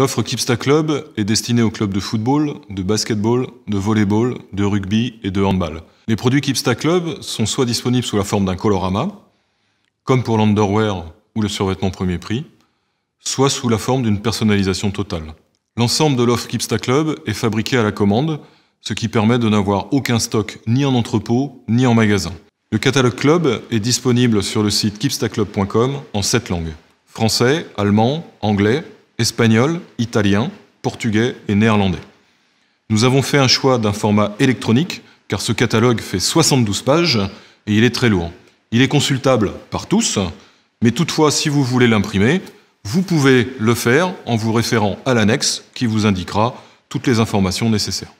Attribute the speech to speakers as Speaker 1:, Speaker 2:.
Speaker 1: L'offre Kipsta
Speaker 2: Club est destinée aux clubs de football, de basketball, de volleyball, de rugby et de handball. Les produits Kipsta Club sont soit disponibles sous la forme d'un colorama, comme pour l'underwear ou le survêtement premier prix, soit sous la forme d'une personnalisation totale. L'ensemble de l'offre Kipsta Club est fabriqué à la commande, ce qui permet de n'avoir aucun stock ni en entrepôt ni en magasin. Le catalogue club est disponible sur le site kipstaclub.com en 7 langues français, allemand, anglais, espagnol, italien, portugais et néerlandais. Nous avons fait un choix d'un format électronique, car ce catalogue fait 72 pages et il est très lourd. Il est consultable par tous, mais toutefois, si vous voulez l'imprimer, vous pouvez le faire en vous référant à l'annexe qui vous indiquera toutes les informations nécessaires.